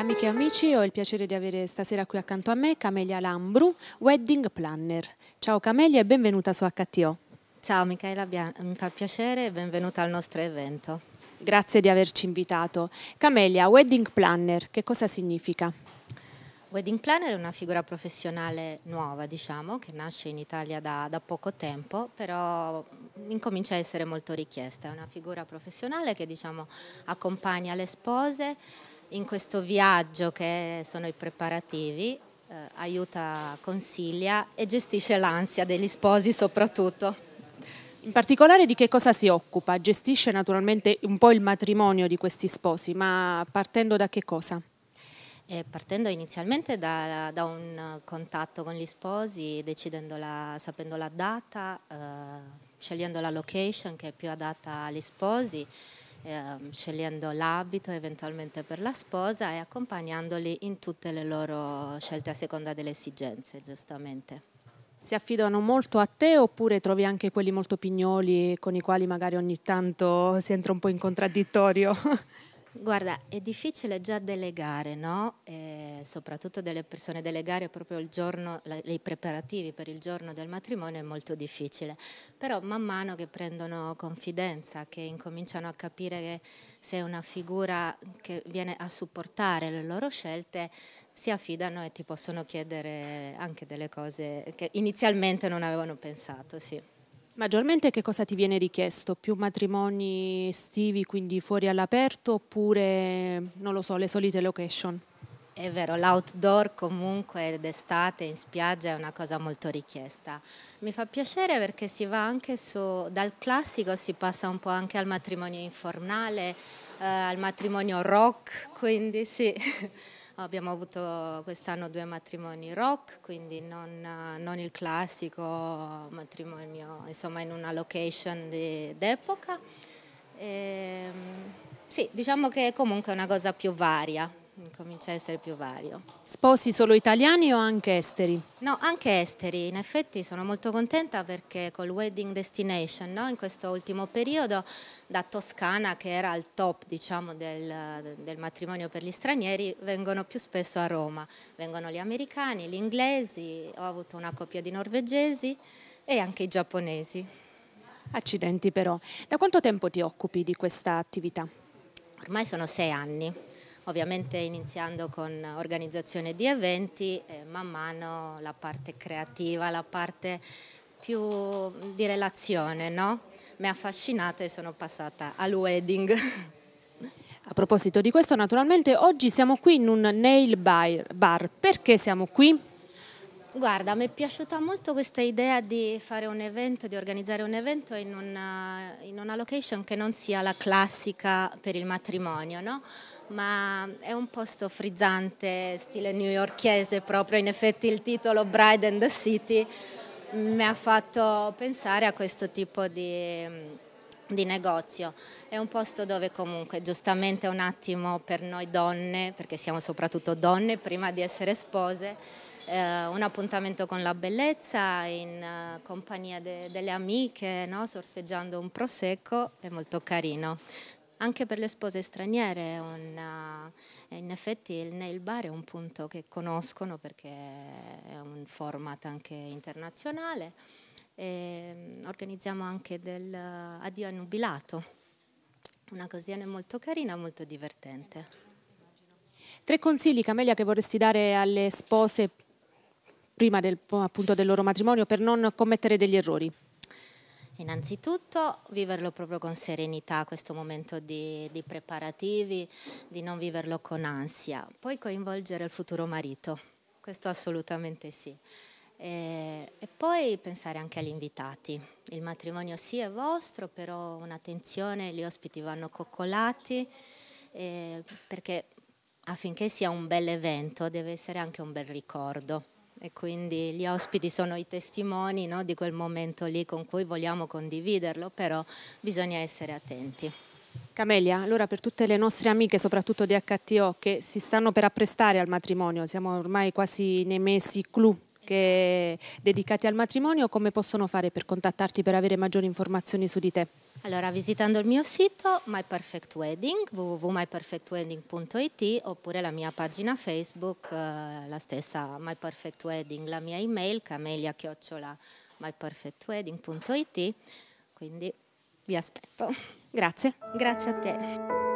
Amiche e amici, ho il piacere di avere stasera qui accanto a me Camelia Lambru, wedding planner. Ciao Camelia e benvenuta su HTO. Ciao Michaela, mi fa piacere e benvenuta al nostro evento. Grazie di averci invitato. Camelia, wedding planner, che cosa significa? Wedding planner è una figura professionale nuova, diciamo, che nasce in Italia da, da, poco tempo, però incomincia a essere molto richiesta. È una figura professionale che, diciamo, accompagna le spose in questo viaggio che sono i preparativi, eh, aiuta, consiglia e gestisce l'ansia degli sposi soprattutto. In particolare di che cosa si occupa? Gestisce naturalmente un po' il matrimonio di questi sposi, ma partendo da che cosa? E eh, partendo inizialmente da, da, un contatto con gli sposi, sapendo la data, eh, scegliendo la location che è più adatta agli sposi, eh, scegliendo l'abito eventualmente per la sposa e accompagnandoli in tutte le loro scelte a seconda delle esigenze, giustamente. Si affidano molto a te oppure trovi anche quelli molto pignoli con i quali magari ogni tanto si entra un po' in contraddittorio? Guarda, è difficile già delegare, no? Eh, soprattutto delle persone delegare proprio il giorno, la, i preparativi per il giorno del matrimonio è molto difficile, però man mano che prendono confidenza, che incominciano a capire che sei una figura che viene a supportare le loro scelte, si affidano e ti possono chiedere anche delle cose che inizialmente non avevano pensato, sì. Maggiormente che cosa ti viene richiesto? Più matrimoni estivi, quindi fuori all'aperto, oppure, non lo so, le solite location? È vero, l'outdoor comunque d'estate in spiaggia è una cosa molto richiesta. Mi fa piacere perché si va anche su, dal classico si passa un po' anche al matrimonio informale, eh, al matrimonio rock, quindi sì. Abbiamo avuto quest'anno due matrimoni rock, quindi non, non il classico matrimonio, insomma in una location d'epoca. De, ehm, sì, diciamo che comunque è una cosa più varia, comincia a essere più vario. Sposi solo italiani o anche esteri? No, anche esteri. In effetti sono molto contenta perché col Wedding Destination, no? in questo ultimo periodo, da Toscana, che era al top diciamo, del, del, matrimonio per gli stranieri, vengono più spesso a Roma. Vengono gli americani, gli inglesi, ho avuto una coppia di norvegesi e anche i giapponesi. Accidenti però. Da quanto tempo ti occupi di questa attività? Ormai sono sei anni ovviamente iniziando con organizzazione di eventi e man mano la parte creativa, la parte più di relazione, no? Mi ha affascinato e sono passata al wedding. A proposito di questo, naturalmente oggi siamo qui in un nail bar. Perché siamo qui? Guarda, mi è piaciuta molto questa idea di fare un evento, di organizzare un evento in una, in una location che non sia la classica per il matrimonio, no? ma è un posto frizzante, stile newyorchese proprio, in effetti il titolo Bride and the City mi ha fatto pensare a questo tipo di, di negozio. È un posto dove comunque giustamente un attimo per noi donne, perché siamo soprattutto donne prima di essere spose, eh, un appuntamento con la bellezza in eh, compagnia de, delle amiche, no? sorseggiando un prosecco, è molto carino. Anche per le spose straniere una, eh, in effetti il nail bar è un punto che conoscono perché è un format anche internazionale. E ehm, organizziamo anche del eh, addio a nubilato, una cosina molto carina, molto divertente. Tre consigli, Camelia, che vorresti dare alle spose prima del, appunto, del loro matrimonio per non commettere degli errori? Innanzitutto viverlo proprio con serenità questo momento di, di, preparativi, di non viverlo con ansia, poi coinvolgere il futuro marito, questo assolutamente sì. E, e poi pensare anche agli invitati. Il matrimonio sì è vostro, però un'attenzione, gli ospiti vanno coccolati eh, perché affinché sia un bel evento deve essere anche un bel ricordo e quindi gli ospiti sono i testimoni no, di quel momento lì con cui vogliamo condividerlo, però bisogna essere attenti. Camelia, allora per tutte le nostre amiche, soprattutto di HTO, che si stanno per apprestare al matrimonio, siamo ormai quasi nei mesi clou esatto. dedicati al matrimonio, come possono fare per contattarti per avere maggiori informazioni su di te? Allora, visitando il mio sito myperfectwedding, www.myperfectwedding.it oppure la mia pagina Facebook, eh, la stessa myperfectwedding, la mia email camelia quindi vi aspetto. Grazie. Grazie a te.